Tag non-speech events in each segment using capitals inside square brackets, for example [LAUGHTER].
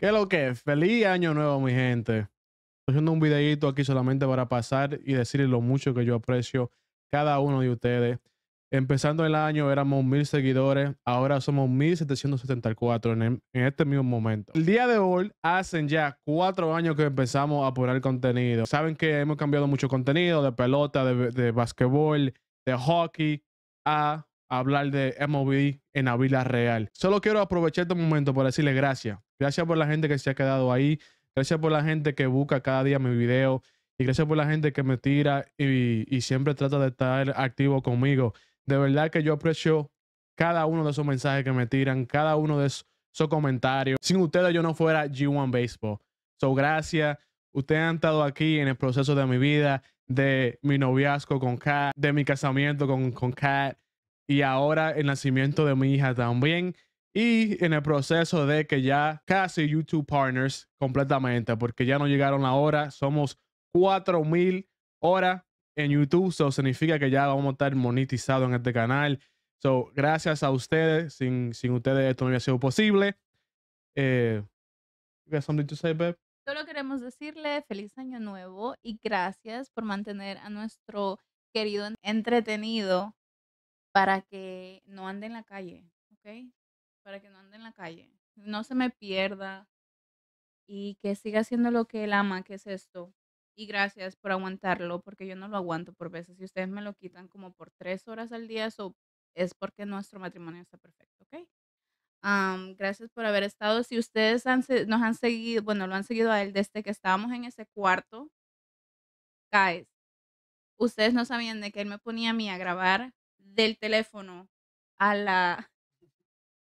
¿Qué lo que Feliz año nuevo, mi gente. Estoy haciendo un videito aquí solamente para pasar y decirles lo mucho que yo aprecio cada uno de ustedes. Empezando el año éramos mil seguidores, ahora somos 1774 en, cuatro en este mismo momento. El día de hoy hacen ya cuatro años que empezamos a poner contenido. Saben que hemos cambiado mucho contenido de pelota, de, de basquetbol, de hockey, a hablar de MOV en la real. Solo quiero aprovechar este momento para decirle gracias. Gracias por la gente que se ha quedado ahí. Gracias por la gente que busca cada día mi video. Y gracias por la gente que me tira y, siempre trata de estar activo conmigo. De verdad que yo aprecio cada uno de esos mensajes que me tiran, cada uno de esos, comentarios. Sin ustedes yo no fuera G1 Baseball. So, gracias. Ustedes han estado aquí en el proceso de mi vida, de mi noviazgo con Kat, de mi casamiento con, con Kat, y ahora el nacimiento de mi hija también. Y en el proceso de que ya casi YouTube Partners completamente, porque ya no llegaron la hora, somos 4000 horas en YouTube, eso significa que ya vamos a estar monetizados en este canal. So, gracias a ustedes, sin, sin ustedes esto no hubiera sido posible. Eh, you got something to Solo queremos decirle feliz año nuevo y gracias por mantener a nuestro querido entretenido para que no ande en la calle, ¿ok? Para que no ande en la calle, no se me pierda y que siga haciendo lo que él ama, que es esto. Y gracias por aguantarlo, porque yo no lo aguanto por veces. Si ustedes me lo quitan como por tres horas al día, eso es porque nuestro matrimonio está perfecto, ¿ok? gracias por haber estado. Si ustedes han, nos han seguido, bueno, lo han seguido a él desde que estábamos en ese cuarto, guys, ustedes no sabían de que él me ponía a mí a grabar del teléfono a la,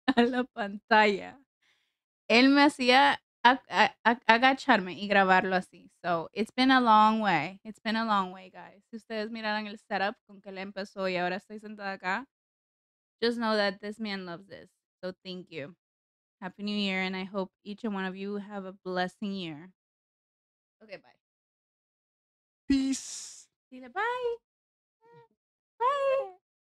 [LAUGHS] a la pantalla, él me hacía agacharme y grabarlo así. So, it's been a long way. It's been a long way, guys. Si ustedes miraran el setup con que él empezó y ahora estoy sentada acá, just know that this man loves this. So, thank you. Happy New Year, and I hope each and one of you have a blessing year. Okay, bye. Peace. Dile bye. Bye.